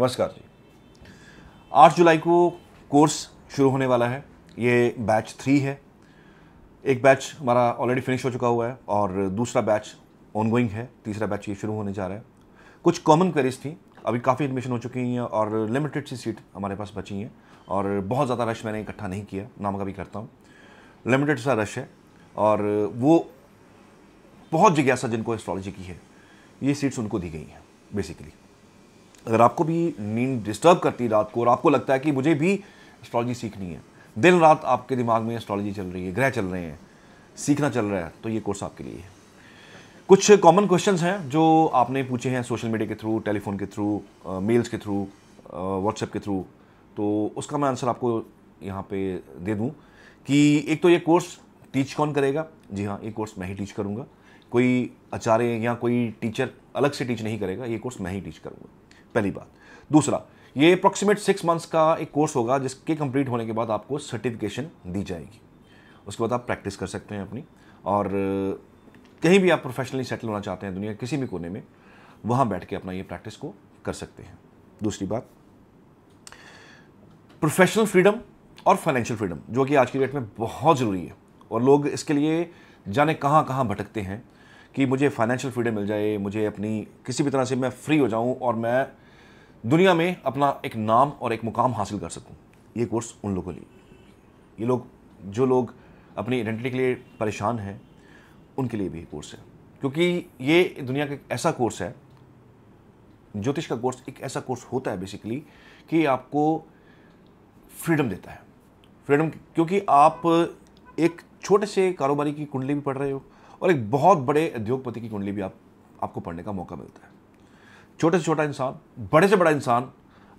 नमस्कार जी आठ जुलाई को कोर्स शुरू होने वाला है ये बैच थ्री है एक बैच हमारा ऑलरेडी फिनिश हो चुका हुआ है और दूसरा बैच ऑनगोइंग है तीसरा बैच ये शुरू होने जा रहा है कुछ कॉमन क्वेरीज थी अभी काफ़ी एडमिशन हो चुकी हैं और लिमिटेड सी सीट हमारे पास बची हैं और बहुत ज़्यादा रश मैंने इकट्ठा नहीं किया नाम का भी करता हूँ लिमिटेड सा रश है और वो बहुत जिज्ञासा जिनको एस्ट्रोलॉजी की है ये सीट्स उनको दी गई हैं बेसिकली अगर आपको भी नींद डिस्टर्ब करती है रात को और आपको लगता है कि मुझे भी एस्ट्रोलॉजी सीखनी है दिन रात आपके दिमाग में एस्ट्रॉलॉजी चल रही है ग्रह चल रहे हैं सीखना चल रहा है तो ये कोर्स आपके लिए है कुछ कॉमन क्वेश्चन हैं जो आपने पूछे हैं सोशल मीडिया के थ्रू टेलीफोन के थ्रू मेल्स के थ्रू व्हाट्सएप के थ्रू तो उसका मैं आंसर आपको यहाँ पे दे दूँ कि एक तो ये कोर्स टीच कौन करेगा जी हाँ ये कोर्स मैं ही टीच करूँगा कोई आचार्य या कोई टीचर अलग से टीच नहीं करेगा ये कोर्स मैं ही टीच करूँगा पहली बात दूसरा ये अप्रोक्सीमेट सिक्स मंथ्स का एक कोर्स होगा जिसके कंप्लीट होने के बाद आपको सर्टिफिकेशन दी जाएगी उसके बाद आप प्रैक्टिस कर सकते हैं अपनी और कहीं भी आप प्रोफेशनली सेटल होना चाहते हैं दुनिया किसी भी कोने में वहाँ बैठ के अपना ये प्रैक्टिस को कर सकते हैं दूसरी बात प्रोफेशनल फ्रीडम और फाइनेंशियल फ्रीडम जो कि आज की डेट में बहुत ज़रूरी है और लोग इसके लिए जाने कहाँ कहाँ भटकते हैं कि मुझे फाइनेंशियल फ्रीडम मिल जाए मुझे अपनी किसी भी तरह से मैं फ्री हो जाऊँ और मैं दुनिया में अपना एक नाम और एक मुकाम हासिल कर सकूँ ये कोर्स उन लोगों के लिए ये लोग जो लोग अपनी आइडेंटिटी के लिए परेशान हैं उनके लिए भी ये कोर्स है क्योंकि ये दुनिया का एक ऐसा कोर्स है ज्योतिष का कोर्स एक ऐसा कोर्स होता है बेसिकली कि आपको फ्रीडम देता है फ्रीडम क्योंकि आप एक छोटे से कारोबारी की कुंडली भी पढ़ रहे हो और एक बहुत बड़े उद्योगपति की कुंडली भी आप आपको पढ़ने का मौका मिलता है छोटे से छोटा इंसान बड़े से बड़ा इंसान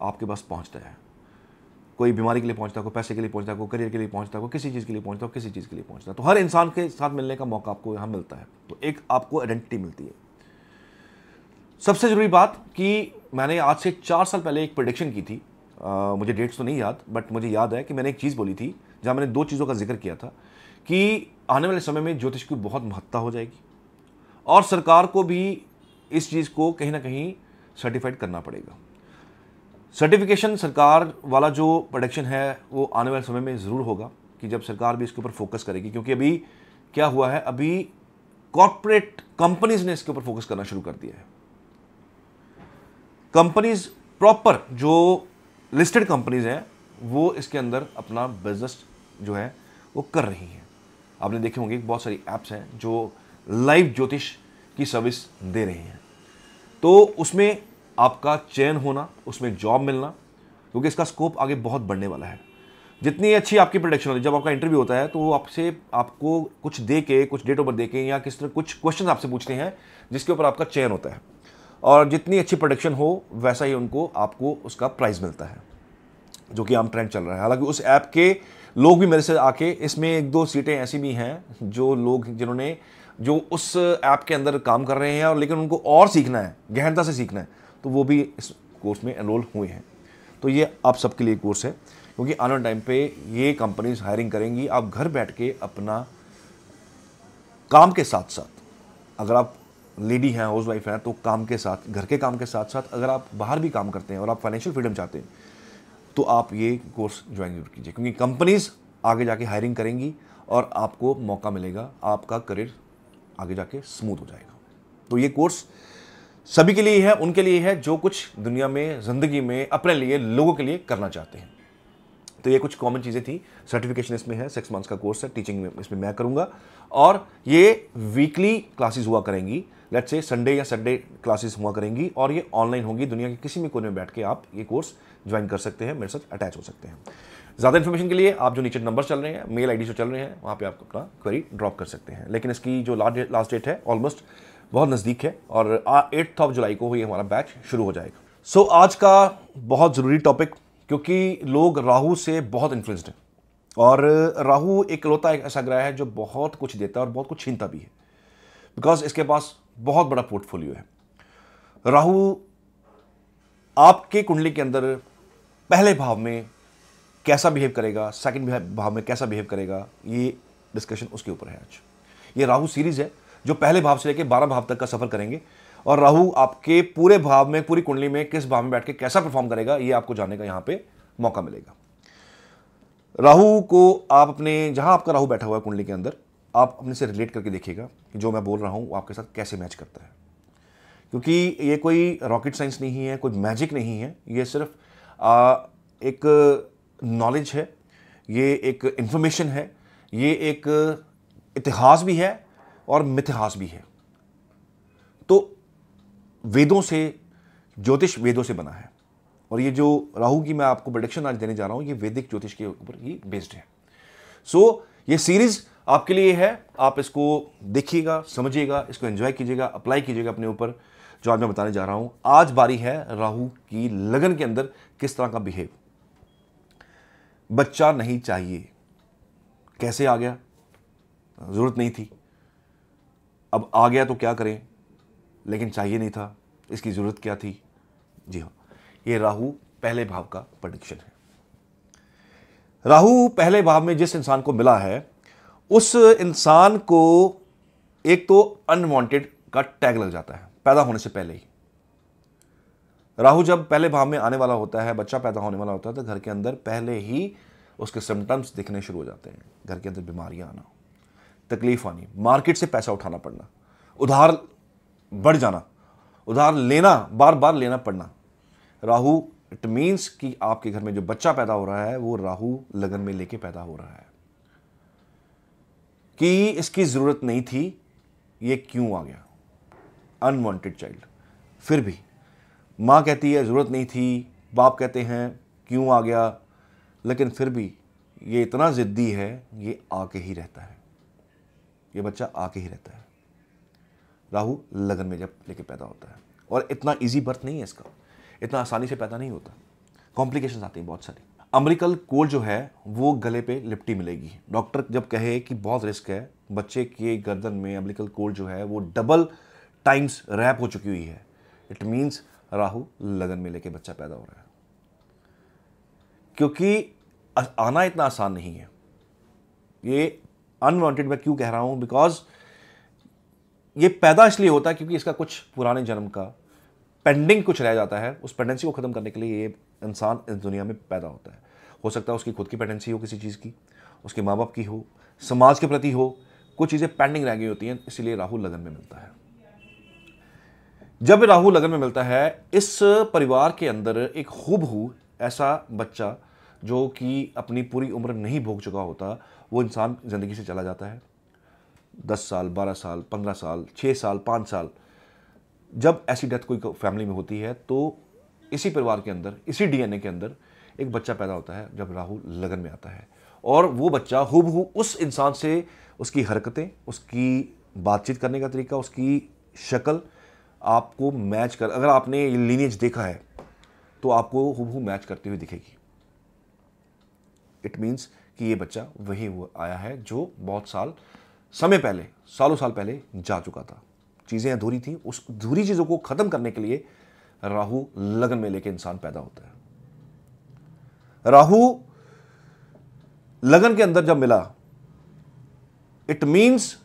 आपके पास पहुँचता है कोई बीमारी के लिए पहुँचता है कोई पैसे के लिए पहुँचता है कोई करियर के लिए पहुँचता है कोई किसी चीज़ के लिए पहुँचता है किसी चीज़ के लिए पहुँचता है तो हर इंसान के साथ मिलने का मौका आपको यहाँ मिलता है तो एक आपको आइडेंटिटी मिलती है सबसे ज़रूरी बात कि मैंने आज से चार साल पहले एक प्रोडिक्शन की थी आ, मुझे डेट्स तो नहीं याद बट मुझे याद है कि मैंने एक चीज़ बोली थी जहाँ मैंने दो चीज़ों का जिक्र किया था कि आने वाले समय में ज्योतिष की बहुत महत्ता हो जाएगी और सरकार को भी इस चीज़ को कहीं ना कहीं सर्टिफाइड करना पड़ेगा सर्टिफिकेशन सरकार वाला जो प्रोडक्शन है वो आने वाले समय में ज़रूर होगा कि जब सरकार भी इसके ऊपर फोकस करेगी क्योंकि अभी क्या हुआ है अभी कॉरपोरेट कंपनीज ने इसके ऊपर फोकस करना शुरू कर दिया है कंपनीज प्रॉपर जो लिस्टेड कंपनीज हैं वो इसके अंदर अपना बिजनेस जो है वो कर रही हैं आपने देखे होंगे बहुत सारी ऐप्स हैं जो लाइव ज्योतिष की सर्विस दे रही हैं तो उसमें आपका चयन होना उसमें जॉब मिलना क्योंकि इसका स्कोप आगे बहुत बढ़ने वाला है जितनी अच्छी आपकी प्रोडक्शन होती है जब आपका इंटरव्यू होता है तो वो आपसे आपको कुछ दे के कुछ डेट ओवर दे के या किस तरह कुछ क्वेश्चन आपसे पूछते हैं जिसके ऊपर आपका चयन होता है और जितनी अच्छी प्रोडक्शन हो वैसा ही उनको आपको उसका प्राइज मिलता है जो कि आम ट्रेंड चल रहा है हालांकि उस ऐप के लोग भी मेरे से आके इसमें एक दो सीटें ऐसी भी हैं जो लोग जिन्होंने जो उस ऐप के अंदर काम कर रहे हैं और लेकिन उनको और सीखना है गहनता से सीखना है तो वो भी इस कोर्स में एनरोल हुए हैं तो ये आप सबके लिए कोर्स है क्योंकि आने वाले टाइम पे ये कंपनीज हायरिंग करेंगी आप घर बैठ के अपना काम के साथ साथ अगर आप लेडी हैं हाउस वाइफ हैं तो काम के साथ घर के काम के साथ साथ अगर आप बाहर भी काम करते हैं और आप फाइनेंशियल फ्रीडम चाहते हैं तो आप ये कोर्स ज्वाइन जरूर कीजिए क्योंकि कंपनीज आगे जाके हायरिंग करेंगी और आपको मौका मिलेगा आपका करियर आगे जाके स्मूथ हो जाएगा तो ये कोर्स सभी के लिए है उनके लिए है जो कुछ दुनिया में ज़िंदगी में अपने लिए लोगों के लिए करना चाहते हैं तो ये कुछ कॉमन चीज़ें थी सर्टिफिकेशन इसमें है सिक्स मंथ्स का कोर्स है टीचिंग में इसमें मैं करूँगा और ये वीकली क्लासेस हुआ करेंगी लेट से संडे या सैटरडे क्लासेस हुआ करेंगी और ये ऑनलाइन होंगी दुनिया के किसी भी कोने में बैठ के आप ये कोर्स ज्वाइन कर सकते हैं मेरे साथ अटैच हो सकते हैं ज़्यादा इन्फॉर्मेशन के लिए आप जो नीचे नंबर चल रहे हैं मेल आईडी जो चल रहे हैं वहाँ पे आप अपना क्वेरी ड्रॉप कर सकते हैं लेकिन इसकी जो लास्ट डेट है ऑलमोस्ट बहुत नज़दीक है और एट्थ ऑफ जुलाई को ये हमारा बैच शुरू हो जाएगा सो so, आज का बहुत ज़रूरी टॉपिक क्योंकि लोग राहु से बहुत इन्फ्लुएंस्ड हैं और राहु एक लौता ऐसा ग्रह है जो बहुत कुछ देता है और बहुत कुछ छीनता भी है बिकॉज इसके पास बहुत बड़ा पोर्टफोलियो है राहु आपके कुंडली के अंदर पहले भाव में कैसा बिहेव करेगा सेकंड भाव में कैसा बिहेव करेगा ये डिस्कशन उसके ऊपर है आज ये राहु सीरीज है जो पहले भाव से लेकर बारह भाव तक का सफर करेंगे और राहु आपके पूरे भाव में पूरी कुंडली में किस भाव में बैठ के कैसा परफॉर्म करेगा ये आपको जानने का यहाँ पे मौका मिलेगा राहु को आप अपने जहाँ आपका राहु बैठा हुआ है कुंडली के अंदर आप अपने से रिलेट करके देखिएगा कि जो मैं बोल रहा हूँ वो आपके साथ कैसे मैच करता है क्योंकि ये कोई रॉकेट साइंस नहीं है कोई मैजिक नहीं है ये सिर्फ आ, एक नॉलेज है ये एक इन्फॉर्मेशन है ये एक इतिहास भी है और मिथिहास भी है तो वेदों से ज्योतिष वेदों से बना है और ये जो राहु की मैं आपको प्रोडिक्शन आज देने जा रहा हूँ ये वैदिक ज्योतिष के ऊपर ही बेस्ड है सो so, ये सीरीज़ आपके लिए है आप इसको देखिएगा समझिएगा इसको एंजॉय कीजिएगा अप्लाई कीजिएगा अपने ऊपर जो आज मैं बताने जा रहा हूँ आज बारी है राहु की लगन के अंदर किस तरह का बिहेव बच्चा नहीं चाहिए कैसे आ गया ज़रूरत नहीं थी अब आ गया तो क्या करें लेकिन चाहिए नहीं था इसकी ज़रूरत क्या थी जी हाँ ये राहु पहले भाव का प्रडिक्शन है राहु पहले भाव में जिस इंसान को मिला है उस इंसान को एक तो अनवांटेड का टैग लग जाता है पैदा होने से पहले ही राहु जब पहले भाव में आने वाला होता है बच्चा पैदा होने वाला होता है तो घर के अंदर पहले ही उसके सिम्टम्स दिखने शुरू हो जाते हैं घर के अंदर बीमारियां आना तकलीफ आनी मार्केट से पैसा उठाना पड़ना उधार बढ़ जाना उधार लेना बार बार लेना पड़ना राहु इट मीन्स कि आपके घर में जो बच्चा पैदा हो रहा है वो राहु लगन में लेके पैदा हो रहा है कि इसकी ज़रूरत नहीं थी ये क्यों आ गया अनवांटेड चाइल्ड फिर भी माँ कहती है ज़रूरत नहीं थी बाप कहते हैं क्यों आ गया लेकिन फिर भी ये इतना ज़िद्दी है ये आके ही रहता है ये बच्चा आके ही रहता है राहु लगन में जब लेके पैदा होता है और इतना इजी बर्थ नहीं है इसका इतना आसानी से पैदा नहीं होता कॉम्प्लिकेशंस आती हैं बहुत सारी अमरिकल कोल जो है वो गले पे लिपटी मिलेगी डॉक्टर जब कहे कि बहुत रिस्क है बच्चे के गर्दन में अमरिकल कोल जो है वो डबल टाइम्स रैप हो चुकी हुई है इट मीन्स राहु लगन में लेके बच्चा पैदा हो रहा है क्योंकि आना इतना आसान नहीं है ये अनवांटेड मैं क्यों कह रहा हूँ बिकॉज ये पैदा इसलिए होता है क्योंकि इसका कुछ पुराने जन्म का पेंडिंग कुछ रह जाता है उस पेंडेंसी को ख़त्म करने के लिए ये इंसान इस दुनिया में पैदा होता है हो सकता है उसकी खुद की पेंडेंसी हो किसी चीज़ की उसके माँ बाप की हो समाज के प्रति हो कुछ चीज़ें पेंडिंग रह गई होती हैं इसीलिए राहुल लगन में मिलता है जब राहु लगन में मिलता है इस परिवार के अंदर एक हूबहू ऐसा बच्चा जो कि अपनी पूरी उम्र नहीं भोग चुका होता वो इंसान ज़िंदगी से चला जाता है दस साल बारह साल पंद्रह साल छः साल पाँच साल जब ऐसी डेथ कोई फैमिली में होती है तो इसी परिवार के अंदर इसी डीएनए के अंदर एक बच्चा पैदा होता है जब राहु लगन में आता है और वो बच्चा हु उस इंसान से उसकी हरकतें उसकी बातचीत करने का तरीका उसकी शक्ल आपको मैच कर अगर आपने लीनेज देखा है तो आपको हु मैच करते हुए दिखेगी इट मीन्स कि ये बच्चा वही हुआ आया है जो बहुत साल समय पहले सालों साल पहले जा चुका था चीज़ें अधूरी थी उस अधूरी चीज़ों को ख़त्म करने के लिए राहु लगन में लेके इंसान पैदा होता है राहु लगन के अंदर जब मिला इट मीन्स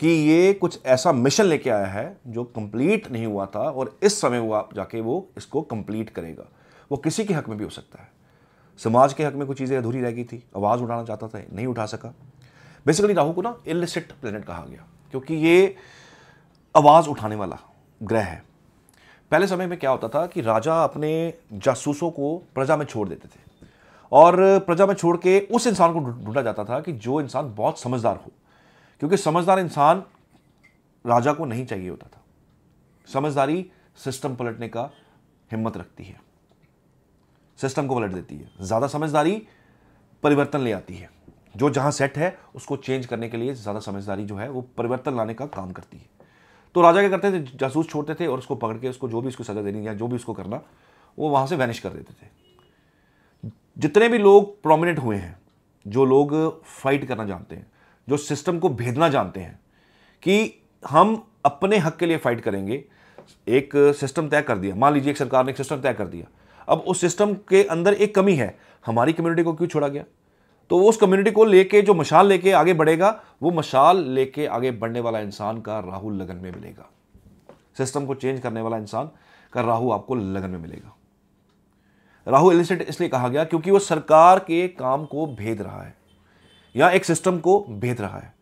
कि ये कुछ ऐसा मिशन लेके आया है जो कंप्लीट नहीं हुआ था और इस समय वो आप जाके वो इसको कंप्लीट करेगा वो किसी के हक में भी हो सकता है समाज के हक में कुछ चीज़ें अधूरी रह गई थी आवाज़ उठाना चाहता था नहीं उठा सका बेसिकली राहु को ना इलिसिट प्लेनेट कहा गया क्योंकि ये आवाज़ उठाने वाला ग्रह है पहले समय में क्या होता था कि राजा अपने जासूसों को प्रजा में छोड़ देते थे और प्रजा में छोड़ के उस इंसान को ढूंढा जाता था कि जो इंसान बहुत समझदार हो क्योंकि समझदार इंसान राजा को नहीं चाहिए होता था समझदारी सिस्टम पलटने का हिम्मत रखती है सिस्टम को पलट देती है ज़्यादा समझदारी परिवर्तन ले आती है जो जहाँ सेट है उसको चेंज करने के लिए ज़्यादा समझदारी जो है वो परिवर्तन लाने का काम करती है तो राजा क्या करते थे जासूस छोड़ते थे और उसको पकड़ के उसको जो भी उसको सज़ा देनी या जो भी उसको करना वो वहाँ से वैनिश कर देते थे जितने भी लोग प्रोमिनेंट हुए हैं जो लोग फाइट करना जानते हैं जो सिस्टम को भेदना जानते हैं कि हम अपने हक के लिए फाइट करेंगे एक सिस्टम तय कर दिया मान लीजिए एक सरकार ने एक सिस्टम तय कर दिया अब उस सिस्टम के अंदर एक कमी है हमारी कम्युनिटी को क्यों छोड़ा गया तो उस कम्युनिटी को लेके जो मशाल लेके आगे बढ़ेगा वो मशाल लेके आगे बढ़ने वाला इंसान का राहु लगन में मिलेगा सिस्टम को चेंज करने वाला इंसान का राहु आपको लगन में मिलेगा राहु एलिसिट इसलिए कहा गया क्योंकि वो सरकार के काम को भेद रहा है या एक सिस्टम को भेद रहा है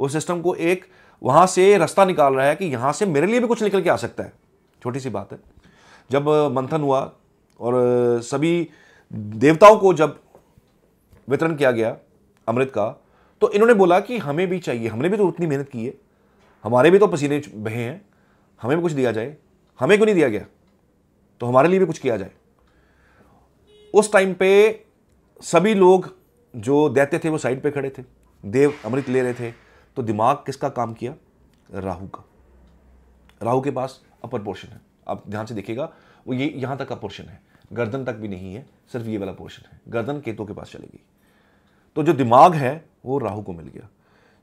वो सिस्टम को एक वहाँ से रास्ता निकाल रहा है कि यहाँ से मेरे लिए भी कुछ निकल के आ सकता है छोटी सी बात है जब मंथन हुआ और सभी देवताओं को जब वितरण किया गया अमृत का तो इन्होंने बोला कि हमें भी चाहिए हमने भी तो उतनी मेहनत की है हमारे भी तो पसीने बहे हैं हमें भी कुछ दिया जाए हमें क्यों नहीं दिया गया तो हमारे लिए भी कुछ किया जाए उस टाइम पे सभी लोग जो दैत्य थे वो साइड पे खड़े थे देव अमृत ले रहे थे तो दिमाग किसका काम किया राहु का राहु के पास अपर पोर्शन है आप ध्यान से देखिएगा वो ये यहाँ तक का पोर्शन है गर्दन तक भी नहीं है सिर्फ ये वाला पोर्शन है गर्दन केतु के पास चलेगी तो जो दिमाग है वो राहु को मिल गया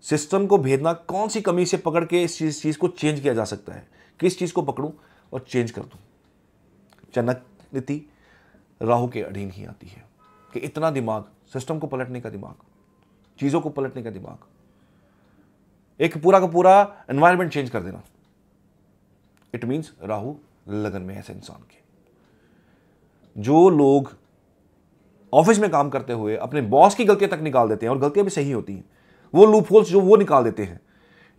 सिस्टम को भेदना कौन सी कमी से पकड़ के इस चीज़ चीज़ को चेंज किया जा सकता है किस चीज़ को पकड़ूं और चेंज कर दूं चनक नीति राहु के अधीन ही आती है कि इतना दिमाग सिस्टम को पलटने का दिमाग चीज़ों को पलटने का दिमाग एक पूरा का पूरा एनवायरमेंट चेंज कर देना इट मीन्स राहु लगन में ऐसे इंसान के जो लोग ऑफिस में काम करते हुए अपने बॉस की गलतियां तक निकाल देते हैं और गलतियां भी सही होती हैं वो लूप होल्स जो वो निकाल देते हैं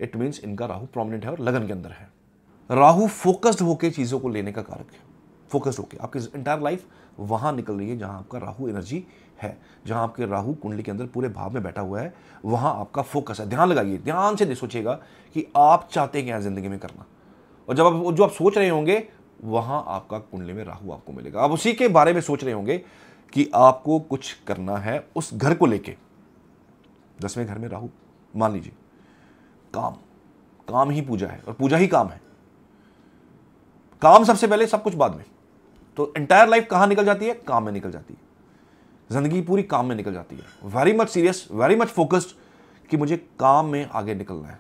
इट मीन्स इनका राहु प्रोमिनेंट है और लगन के अंदर है राहु फोकस्ड होकर चीज़ों को लेने का कारक है फोकस्ड होकर आपकी इंटायर लाइफ वहां निकल रही है जहां आपका राहु एनर्जी है जहां आपके राहु कुंडली के अंदर पूरे भाव में बैठा हुआ है वहां आपका फोकस है ध्यान लगाइए ध्यान से सोचिएगा कि आप चाहते क्या ज़िंदगी में करना और जब आप जो आप सोच रहे होंगे वहां आपका कुंडली में राहु आपको मिलेगा आप उसी के बारे में सोच रहे होंगे कि आपको कुछ करना है उस घर को लेके दसवें घर में राहु मान लीजिए काम काम ही पूजा है और पूजा ही काम है काम सबसे पहले सब कुछ बाद में तो एंटायर लाइफ कहां निकल जाती है काम में निकल जाती है ज़िंदगी पूरी काम में निकल जाती है very much serious very much focused कि मुझे काम में आगे निकलना है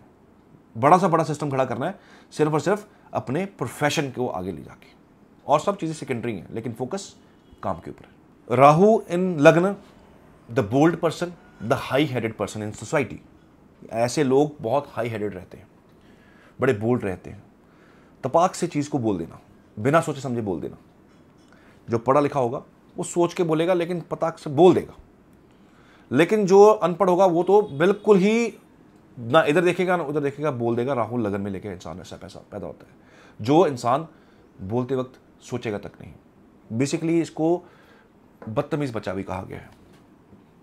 बड़ा सा बड़ा सिस्टम खड़ा करना है सिर्फ और सिर्फ अपने प्रोफेशन को आगे ले जाके और सब चीज़ें सेकेंडरी हैं लेकिन फोकस काम के ऊपर राहु इन लग्न the bold person the high headed person in society ऐसे लोग बहुत हाई हेडेड रहते हैं बड़े बोल्ड रहते हैं तपाक से चीज़ को बोल देना बिना सोचे समझे बोल देना जो पढ़ा लिखा होगा वो सोच के बोलेगा लेकिन पता से बोल देगा लेकिन जो अनपढ़ होगा वो तो बिल्कुल ही ना इधर देखेगा ना उधर देखेगा बोल देगा राहुल लगन में लेके इंसान ऐसा पैसा पैदा होता है जो इंसान बोलते वक्त सोचेगा तक नहीं बेसिकली इसको बदतमीज़ बचा भी कहा गया है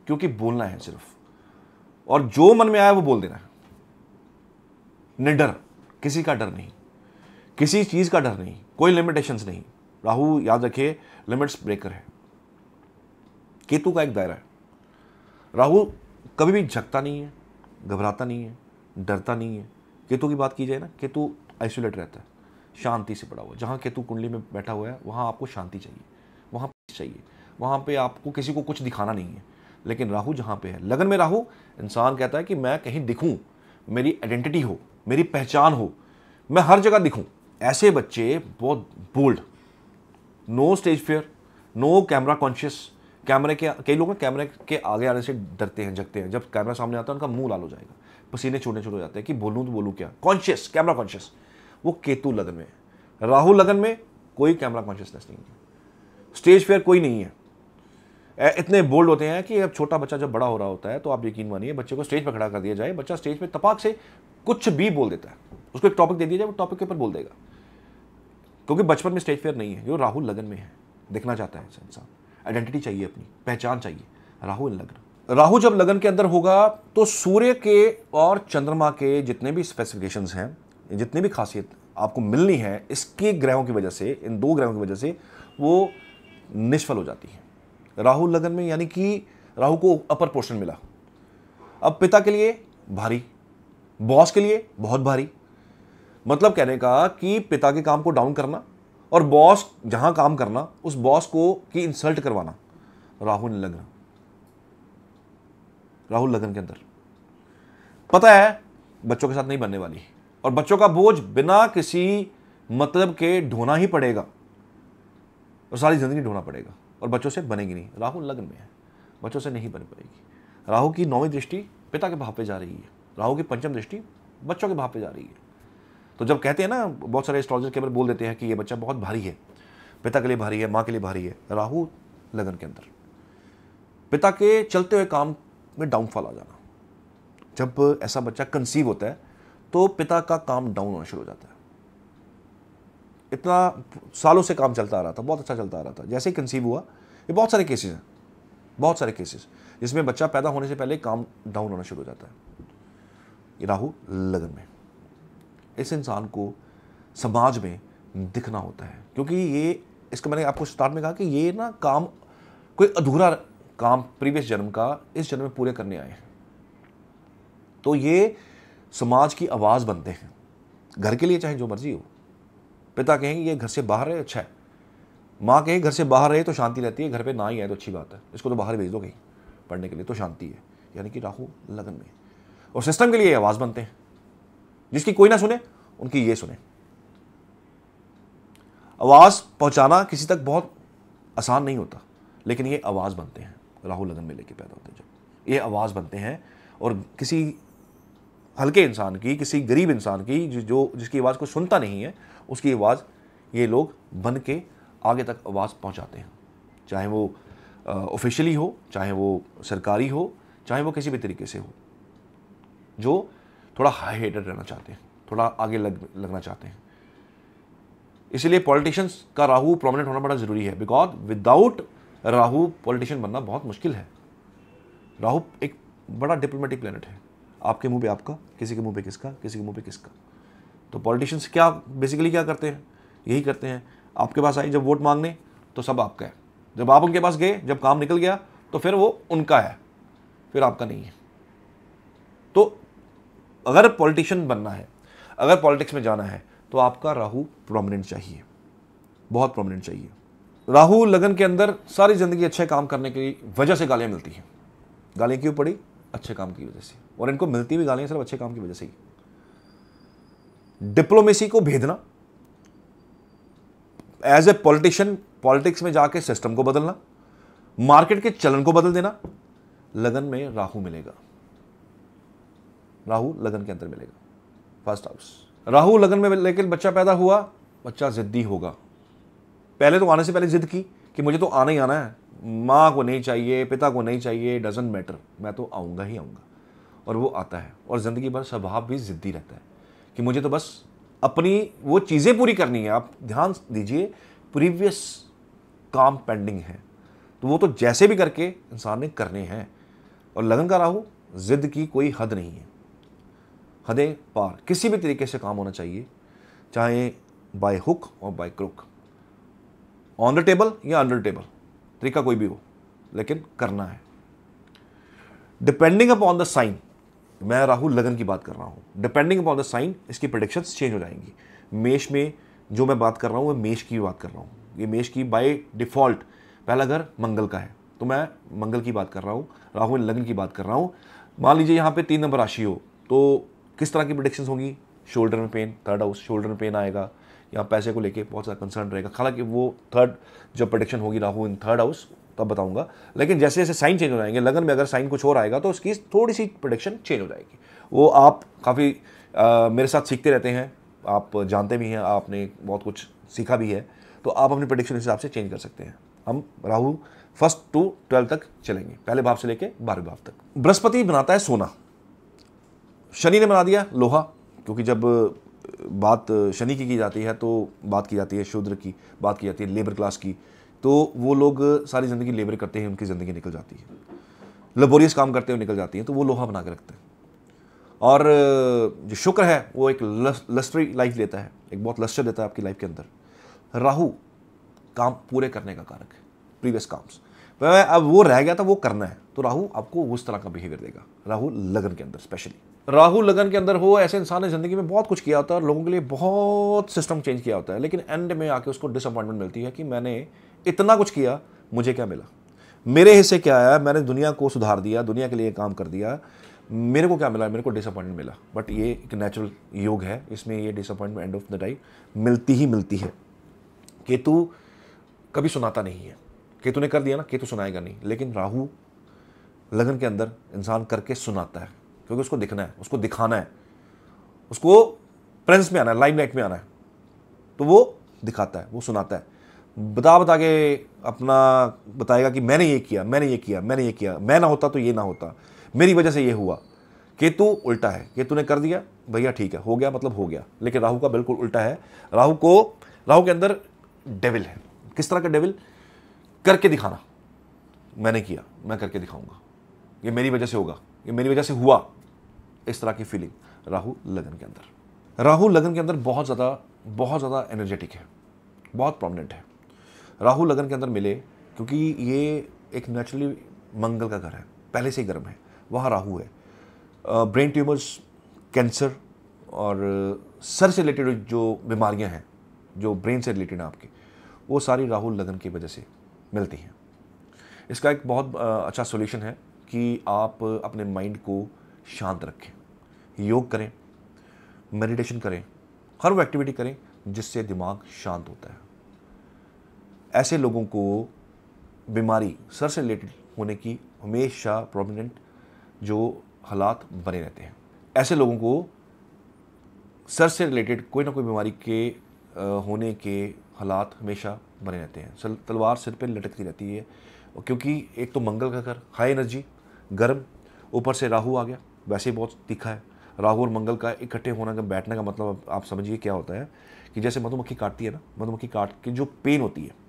क्योंकि बोलना है सिर्फ और जो मन में आया वो बोल देना है निडर किसी का डर नहीं किसी चीज़ का डर नहीं कोई लिमिटेशंस नहीं राहु याद रखिए लिमिट्स ब्रेकर है केतु का एक दायरा है राहु कभी भी झकता नहीं है घबराता नहीं है डरता नहीं है केतु की बात की जाए ना केतु आइसोलेट रहता है शांति से पड़ा हुआ जहाँ केतु कुंडली में बैठा हुआ है वहाँ आपको शांति चाहिए वहाँ चाहिए वहाँ पे आपको किसी को कुछ दिखाना नहीं है लेकिन राहु जहाँ पे है लगन में राहु इंसान कहता है कि मैं कहीं दिखूँ मेरी आइडेंटिटी हो मेरी पहचान हो मैं हर जगह दिखूँ ऐसे बच्चे बहुत bold no stage fear no camera conscious कैमरे के कई लोग कैमरे के आगे आने से डरते हैं जगते हैं जब कैमरा सामने आता है उनका मुंह लाल हो जाएगा पसीने छोड़ने छोड़ हो जाते हैं कि बोलूँ तो बोलूँ क्या कॉन्शियस कैमरा कॉन्शियस वो केतु लगन में राहु लगन में कोई कैमरा कॉन्शियसनेस नहीं है स्टेज फेयर कोई नहीं है इतने बोल्ड होते हैं कि अब छोटा बच्चा जब बड़ा हो रहा होता है तो आप यकीन मानिए बच्चे को स्टेज पर खड़ा कर दिया जाए बच्चा स्टेज पर तपाक से कुछ भी बोल देता है उसको एक टॉपिक दे दिया जाए वो टॉपिक के ऊपर बोल देगा क्योंकि बचपन में स्टेज फेयर नहीं है जो राहुल लगन में है देखना चाहता है इंसान आइडेंटिटी चाहिए अपनी पहचान चाहिए राहु इन लग्न राहु जब लगन के अंदर होगा तो सूर्य के और चंद्रमा के जितने भी स्पेसिफिकेशंस हैं जितनी भी खासियत आपको मिलनी है इसके ग्रहों की वजह से इन दो ग्रहों की वजह से वो निष्फल हो जाती है राहु लगन में यानी कि राहु को अपर पोर्शन मिला अब पिता के लिए भारी बॉस के लिए बहुत भारी मतलब कहने का कि पिता के काम को डाउन करना और बॉस जहां काम करना उस बॉस को की इंसल्ट करवाना राहुल लग्न राहुल लग्न के अंदर पता है बच्चों के साथ नहीं बनने वाली और बच्चों का बोझ बिना किसी मतलब के ढोना ही पड़ेगा और सारी ज़िंदगी ढोना पड़ेगा और बच्चों से बनेगी नहीं राहुल लग्न में है बच्चों से नहीं बन पाएगी राहु की नौवीं दृष्टि पिता के भाव पे जा रही है राहु की पंचम दृष्टि बच्चों के भाव पे जा रही है तो जब कहते हैं ना बहुत सारे एस्ट्रोलॉजर अंदर बोल देते हैं कि ये बच्चा बहुत भारी है पिता के लिए भारी है माँ के लिए भारी है राहु लगन के अंदर पिता के चलते हुए काम में डाउनफॉल आ जाना जब ऐसा बच्चा कंसीव होता है तो पिता का काम डाउन होना शुरू हो जाता है इतना सालों से काम चलता आ रहा था बहुत अच्छा चलता आ रहा था जैसे ही कंसीव हुआ ये बहुत सारे केसेस हैं बहुत सारे केसेस जिसमें बच्चा पैदा होने से पहले काम डाउन होना शुरू हो जाता है राहु लगन में इस इंसान को समाज में दिखना होता है क्योंकि ये इसका मैंने आपको स्टार्ट में कहा कि ये ना काम कोई अधूरा काम प्रीवियस जन्म का इस जन्म में पूरे करने आए हैं तो ये समाज की आवाज़ बनते हैं घर के लिए चाहे जो मर्जी हो पिता कहें ये घर से बाहर रहे अच्छा है माँ कहें घर से बाहर रहे तो शांति रहती है घर पे ना ही आए तो अच्छी बात है इसको तो बाहर भेज दो कहीं पढ़ने के लिए तो शांति है यानी कि राहु लगन में और सिस्टम के लिए आवाज़ बनते हैं जिसकी कोई ना सुने उनकी ये सुने आवाज़ पहुंचाना किसी तक बहुत आसान नहीं होता लेकिन ये आवाज़ बनते हैं राहुल लगन में लेके पैदा होते हैं जब ये आवाज़ बनते हैं और किसी हल्के इंसान की किसी गरीब इंसान की जो जिसकी आवाज़ को सुनता नहीं है उसकी आवाज़ ये लोग बन के आगे तक आवाज़ पहुंचाते हैं चाहे वो ऑफिशियली हो चाहे वो सरकारी हो चाहे वो किसी भी तरीके से हो जो थोड़ा हाई हेटेड रहना चाहते हैं थोड़ा आगे लग लगना चाहते हैं इसीलिए पॉलिटिशियंस का राहु प्रोमिनेंट होना बड़ा ज़रूरी है बिकॉज विदाउट राहु पॉलिटिशियन बनना बहुत मुश्किल है राहु एक बड़ा डिप्लोमेटिक प्लानट है आपके मुंह पे आपका किसी के मुंह पे किसका किसी के मुंह पे किसका तो पॉलिटिशियंस क्या बेसिकली क्या करते हैं यही करते हैं आपके पास आई जब वोट मांगने तो सब आपका है जब आप उनके पास गए जब काम निकल गया तो फिर वो उनका है फिर आपका नहीं है अगर पॉलिटिशियन बनना है अगर पॉलिटिक्स में जाना है तो आपका राहु प्रोमिनेंट चाहिए बहुत प्रोमिनेंट चाहिए राहु लगन के अंदर सारी ज़िंदगी अच्छे काम करने की वजह से गालियाँ मिलती हैं गालियाँ क्यों पड़ी अच्छे काम की वजह से और इनको मिलती भी गालियाँ सिर्फ अच्छे काम की वजह से ही डिप्लोमेसी को भेदना एज ए पॉलिटिशियन पॉलिटिक्स में जाके सिस्टम को बदलना मार्केट के चलन को बदल देना लगन में राहु मिलेगा राहु लगन के अंदर मिलेगा फर्स्ट हाउस राहु लगन में लेकिन बच्चा पैदा हुआ बच्चा ज़िद्दी होगा पहले तो आने से पहले ज़िद की कि मुझे तो आना ही आना है माँ को नहीं चाहिए पिता को नहीं चाहिए डजेंट मैटर मैं तो आऊँगा ही आऊँगा और वो आता है और ज़िंदगी भर स्वभाव भी ज़िद्दी रहता है कि मुझे तो बस अपनी वो चीज़ें पूरी करनी है आप ध्यान दीजिए प्रीवियस काम पेंडिंग है तो वो तो जैसे भी करके इंसान ने करने हैं और लगन का राहु ज़िद की कोई हद नहीं है हदें पार किसी भी तरीके से काम होना चाहिए चाहे बाय हुक और by crook on the table या अंडर टेबल तरीका कोई भी हो लेकिन करना है डिपेंडिंग अपॉन द साइन मैं राहुल लगन की बात कर रहा हूँ डिपेंडिंग अपॉन द साइन इसकी प्रोडिक्शन चेंज हो जाएंगी मेष में जो मैं बात कर रहा हूँ वह मेष की बात कर रहा हूँ ये मेष की बाय डिफ़ॉल्ट पहला घर मंगल का है तो मैं मंगल की बात कर रहा हूँ राहुल लगन की बात कर रहा हूँ मान लीजिए यहाँ पे तीन नंबर राशि हो तो किस तरह की प्रडिक्शंस होंगी शोल्डर में पेन थर्ड हाउस शोल्डर में पेन आएगा या पैसे को लेके बहुत सारा कंसर्न रहेगा हालांकि वो थर्ड जब प्रोडिक्शन होगी राहु इन थर्ड हाउस तब बताऊंगा लेकिन जैसे जैसे साइन चेंज हो जाएंगे लगन में अगर साइन कुछ और आएगा तो उसकी थोड़ी सी प्रोटेक्शन चेंज हो जाएगी वो आप काफ़ी मेरे साथ सीखते रहते हैं आप जानते भी हैं आपने बहुत कुछ सीखा भी है तो आप अपनी प्रोडिक्शन हिसाब से चेंज कर सकते हैं हम राहु फर्स्ट टू ट्वेल्थ तक चलेंगे पहले भाव से लेके बारहवें भाव तक बृहस्पति बनाता है सोना शनि ने बना दिया लोहा क्योंकि जब बात शनि की की जाती है तो बात की जाती है शूद्र की बात की जाती है लेबर क्लास की तो वो लोग सारी ज़िंदगी लेबर करते हैं उनकी ज़िंदगी निकल जाती है लेबोरियस काम करते हुए निकल जाती हैं तो वो लोहा बना के रखते हैं और जो शुक्र है वो एक लस्टरी लाइफ लेता है एक बहुत लस्टर देता है आपकी लाइफ के अंदर राहु काम पूरे करने का कारक है प्रीवियस काम्स अब वो रह गया था वो करना है तो राहु आपको उस तरह का बिहेवियर देगा राहु लगन के अंदर स्पेशली राहु लगन के अंदर हो ऐसे इंसान ने ज़िंदगी में बहुत कुछ किया होता है और लोगों के लिए बहुत सिस्टम चेंज किया होता है लेकिन एंड में आके उसको डिसअपॉइंटमेंट मिलती है कि मैंने इतना कुछ किया मुझे क्या मिला मेरे हिस्से क्या आया मैंने दुनिया को सुधार दिया दुनिया के लिए काम कर दिया मेरे को क्या मिला मेरे को डिसअपॉइंटमेंट मिला बट ये एक नेचुरल योग है इसमें ये disappointment end of the time मिलती ही मिलती है केतु कभी सुनाता नहीं है केतु ने कर दिया ना केतु सुनाएगा नहीं लेकिन राहु लगन के अंदर इंसान करके सुनाता है क्योंकि उसको दिखना है उसको दिखाना है उसको प्रेंस में आना है लाइव नाइट में आना है तो वो दिखाता है वो सुनाता है बता बता के अपना बताएगा कि मैंने ये किया मैंने ये किया मैंने ये किया मैं ना होता तो ये ना होता मेरी वजह से ये हुआ केतु उल्टा है केतु ने कर दिया भैया ठीक है हो गया मतलब हो गया लेकिन राहु का बिल्कुल उल्टा है राहु को राहु के अंदर डेविल है किस तरह का डेविल करके दिखाना मैंने किया मैं करके दिखाऊंगा ये मेरी वजह से होगा ये मेरी वजह से हुआ इस तरह की फीलिंग राहु लगन के अंदर राहु लगन के अंदर बहुत ज़्यादा बहुत ज़्यादा एनर्जेटिक है बहुत प्रोमिनेंट है राहु लगन के अंदर मिले क्योंकि ये एक नेचुरली मंगल का घर है पहले से ही गर्म है वहाँ राहु है ब्रेन ट्यूमर्स कैंसर और सर से रिलेटेड जो बीमारियाँ हैं जो ब्रेन से रिलेटेड हैं आपके वो सारी राहु लगन की वजह से मिलती हैं इसका एक बहुत अच्छा सोल्यूशन है कि आप अपने माइंड को शांत रखें योग करें मेडिटेशन करें हर वो एक्टिविटी करें जिससे दिमाग शांत होता है ऐसे लोगों को बीमारी सर से रिलेटेड होने की हमेशा प्रोमिनेंट जो हालात बने रहते हैं ऐसे लोगों को सर से रिलेटेड कोई ना कोई बीमारी के होने के हालात हमेशा बने रहते हैं सर तलवार सिर पे लटकती रहती है क्योंकि एक तो मंगल का घर हाई एनर्जी गर्म ऊपर से राहु आ गया वैसे ही बहुत तीखा है राहु और मंगल का इकट्ठे होना का बैठने का मतलब आप समझिए क्या होता है कि जैसे मधुमक्खी काटती है ना मधुमक्खी काट के जो पेन होती है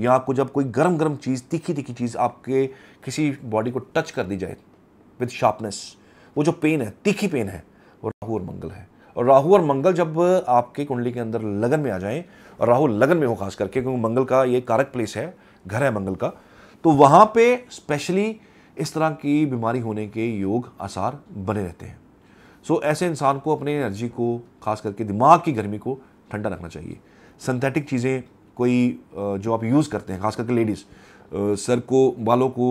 या आपको जब कोई गर्म गर्म चीज़ तीखी तीखी चीज़ आपके किसी बॉडी को टच कर दी जाए विद शार्पनेस वो जो पेन है तीखी पेन है वो राहु और मंगल है और राहु और मंगल जब आपके कुंडली के अंदर लगन में आ जाए और राहु लगन में हो खास करके क्योंकि मंगल का ये कारक प्लेस है घर है मंगल का तो वहाँ पे स्पेशली इस तरह की बीमारी होने के योग आसार बने रहते हैं सो so, ऐसे इंसान को अपने एनर्जी को खास करके दिमाग की गर्मी को ठंडा रखना चाहिए सिंथेटिक चीज़ें कोई जो आप यूज़ करते हैं खास करके लेडीज़ सर को बालों को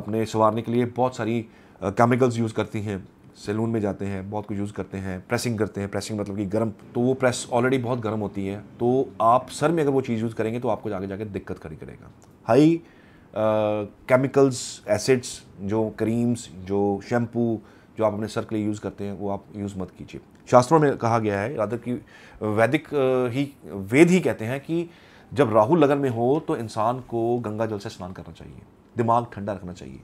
अपने संवारने के लिए बहुत सारी केमिकल्स यूज़ करती हैं सैलून में जाते हैं बहुत कुछ यूज़ करते हैं प्रेसिंग करते हैं प्रेसिंग मतलब कि गर्म तो वो प्रेस ऑलरेडी बहुत गर्म होती है तो आप सर में अगर वो चीज़ यूज़ करेंगे तो आपको आगे जाके दिक्कत करी करेगा हाई केमिकल्स एसिड्स जो क्रीम्स जो शैम्पू जो आप अपने सर के लिए यूज़ करते हैं वो आप यूज़ मत कीजिए शास्त्रों में कहा गया है रादर कि वैदिक ही वेद ही कहते हैं कि जब राहु लगन में हो तो इंसान को गंगा जल से स्नान करना चाहिए दिमाग ठंडा रखना चाहिए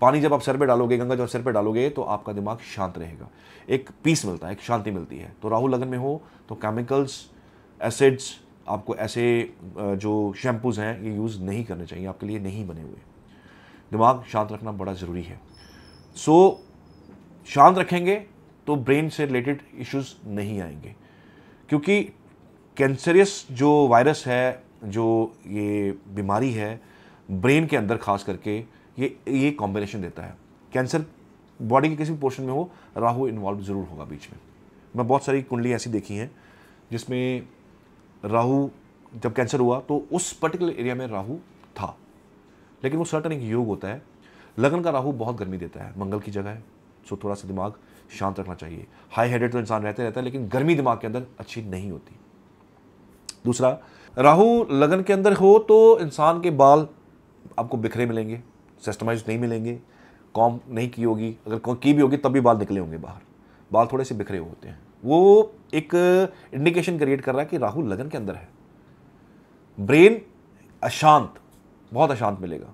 पानी जब आप सर पे डालोगे गंगा जल सर पे डालोगे तो आपका दिमाग शांत रहेगा एक पीस मिलता है एक शांति मिलती है तो राहु लगन में हो तो केमिकल्स एसिड्स आपको ऐसे जो शैम्पूज़ हैं ये यूज़ नहीं करने चाहिए आपके लिए नहीं बने हुए दिमाग शांत रखना बड़ा ज़रूरी है सो so, शांत रखेंगे तो ब्रेन से रिलेटेड इश्यूज नहीं आएंगे क्योंकि कैंसरियस जो वायरस है जो ये बीमारी है ब्रेन के अंदर खास करके ये ये कॉम्बिनेशन देता है कैंसर बॉडी के किसी भी पोर्शन में हो राहु इन्वॉल्व ज़रूर होगा बीच में मैं बहुत सारी कुंडली ऐसी देखी हैं जिसमें राहु जब कैंसर हुआ तो उस पर्टिकुलर एरिया में राहु था लेकिन वो सर्टन एक योग होता है लगन का राहु बहुत गर्मी देता है मंगल की जगह है सो थोड़ा सा दिमाग शांत रखना चाहिए हाई हेडेड तो इंसान रहते रहता है लेकिन गर्मी दिमाग के अंदर अच्छी नहीं होती दूसरा राहु लगन के अंदर हो तो इंसान के बाल आपको बिखरे मिलेंगे सिस्टमाइज नहीं मिलेंगे कॉम नहीं की होगी अगर की भी होगी तब भी बाल निकले होंगे बाहर बाल थोड़े से बिखरे होते हैं वो एक इंडिकेशन क्रिएट कर रहा है कि राहु लगन के अंदर है ब्रेन अशांत बहुत अशांत मिलेगा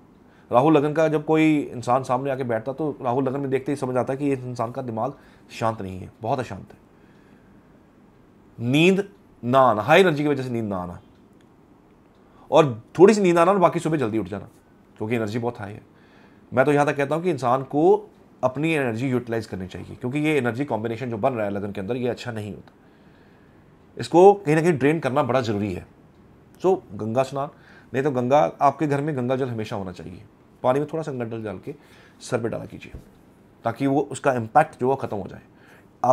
राहु लगन का जब कोई इंसान सामने आके बैठता तो राहु लगन में देखते ही समझ आता है कि इस इंसान का दिमाग शांत नहीं है बहुत अशांत है नींद ना आना हाई एनर्जी की वजह से नींद ना आना और थोड़ी सी नींद आना और बाकी सुबह जल्दी उठ जाना क्योंकि एनर्जी बहुत हाई है मैं तो यहां तक कहता हूं कि इंसान को अपनी एनर्जी यूटिलाइज करनी चाहिए क्योंकि ये एनर्जी कॉम्बिनेशन जो बन रहा है लगन के अंदर ये अच्छा नहीं होता इसको कहीं ना कहीं ड्रेन करना बड़ा ज़रूरी है सो so, गंगा स्नान नहीं तो गंगा आपके घर में गंगा जल हमेशा होना चाहिए पानी में थोड़ा सा गंगा जल डाल के सर पर डाला कीजिए ताकि वो उसका इम्पैक्ट जो है ख़त्म हो जाए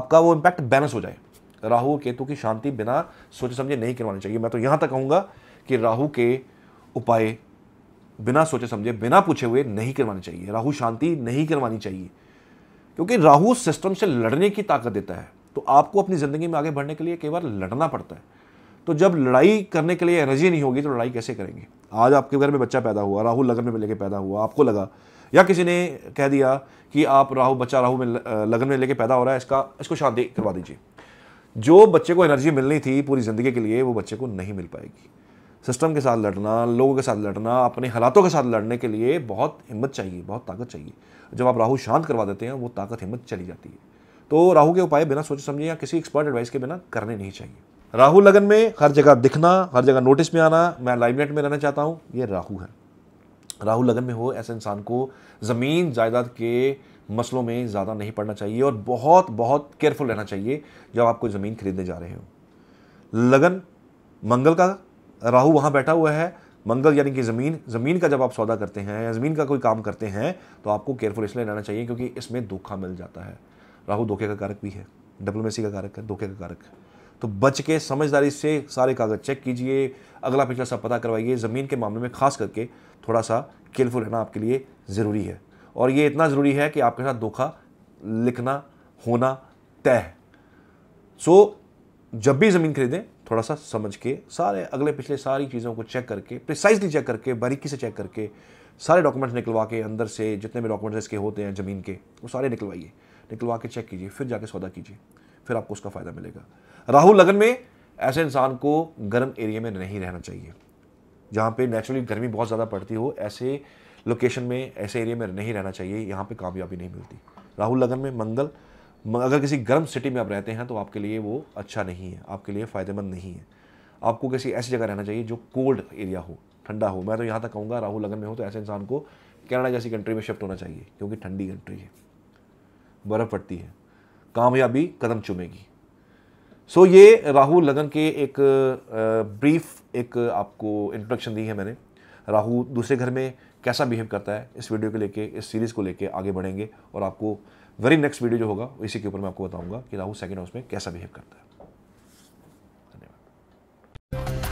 आपका वो इम्पैक्ट बैलेंस हो जाए राहु केतु की शांति बिना सोचे समझे नहीं करवानी चाहिए मैं तो यहाँ तक कहूँगा कि राहु के उपाय बिना सोचे समझे बिना पूछे हुए नहीं करवानी चाहिए राहु शांति नहीं करवानी चाहिए क्योंकि राहु सिस्टम से लड़ने की ताकत देता है तो आपको अपनी ज़िंदगी में आगे बढ़ने के लिए कई बार लड़ना पड़ता है तो जब लड़ाई करने के लिए एनर्जी नहीं होगी तो लड़ाई कैसे करेंगे आज आपके घर में बच्चा पैदा हुआ राहु लगन में लेके पैदा हुआ आपको लगा या किसी ने कह दिया कि आप राहु बच्चा राहु में लगन में लेके पैदा हो रहा है इसका इसको शांति करवा दीजिए जो बच्चे को एनर्जी मिलनी थी पूरी ज़िंदगी के लिए वो बच्चे को नहीं मिल पाएगी सिस्टम के साथ लड़ना लोगों के साथ लड़ना अपने हालातों के साथ लड़ने के लिए बहुत हिम्मत चाहिए बहुत ताकत चाहिए जब आप राहु शांत करवा देते हैं वो ताकत हिम्मत चली जाती है तो राहु के उपाय बिना सोचे समझे या किसी एक्सपर्ट एडवाइस के बिना करने नहीं चाहिए राहु लगन में हर जगह दिखना हर जगह नोटिस में आना मैं लाइमलाइट में रहना चाहता हूँ ये राहु है राहु लगन में हो ऐसे इंसान को ज़मीन जायदाद के मसलों में ज़्यादा नहीं पड़ना चाहिए और बहुत बहुत केयरफुल रहना चाहिए जब आप कोई ज़मीन खरीदने जा रहे हो लगन मंगल का राहु वहाँ बैठा हुआ है मंगल यानी कि ज़मीन ज़मीन का जब आप सौदा करते हैं या ज़मीन का कोई काम करते हैं तो आपको केयरफुल इसलिए रहना चाहिए क्योंकि इसमें धोखा मिल जाता है राहु धोखे का कारक भी है डिप्लोमेसी का कारक है धोखे का कारक है तो बच के समझदारी से सारे कागज़ चेक कीजिए अगला पिछला सब पता करवाइए ज़मीन के मामले में खास करके थोड़ा सा केयरफुल रहना आपके लिए ज़रूरी है और ये इतना ज़रूरी है कि आपके साथ धोखा लिखना होना तय है सो जब भी ज़मीन खरीदें थोड़ा सा समझ के सारे अगले पिछले सारी चीज़ों को चेक करके प्रिसाइजली चेक करके बारीकी से चेक करके सारे डॉक्यूमेंट्स निकलवा के अंदर से जितने भी डॉक्यूमेंट्स इसके होते हैं ज़मीन के वो सारे निकलवाइए निकलवा के चेक कीजिए फिर जाके सौदा कीजिए फिर आपको उसका फ़ायदा मिलेगा राहुल लगन में ऐसे इंसान को गर्म एरिया में नहीं रहना चाहिए जहाँ पे नेचुरली गर्मी बहुत ज़्यादा पड़ती हो ऐसे लोकेशन में ऐसे एरिया में नहीं रहना चाहिए यहाँ पे कामयाबी नहीं मिलती राहुल लगन में मंगल अगर किसी गर्म सिटी में आप रहते हैं तो आपके लिए वो अच्छा नहीं है आपके लिए फ़ायदेमंद नहीं है आपको किसी ऐसी जगह रहना चाहिए जो कोल्ड एरिया हो ठंडा हो मैं तो यहाँ तक कहूँगा राहुल लगन में हो तो ऐसे इंसान को कनाडा जैसी कंट्री में शिफ्ट होना चाहिए क्योंकि ठंडी कंट्री है बर्फ़ पड़ती है कामयाबी कदम चुमेगी सो so, ये राहुल लगन के एक ब्रीफ एक आपको इंट्रोडक्शन दी है मैंने राहु दूसरे घर में कैसा बिहेव करता है इस वीडियो को लेके इस सीरीज़ को लेके आगे बढ़ेंगे और आपको वेरी नेक्स्ट वीडियो जो होगा इसी के ऊपर मैं आपको बताऊंगा कि राहुल सेकेंड हाउस में कैसा बिहेव करता है धन्यवाद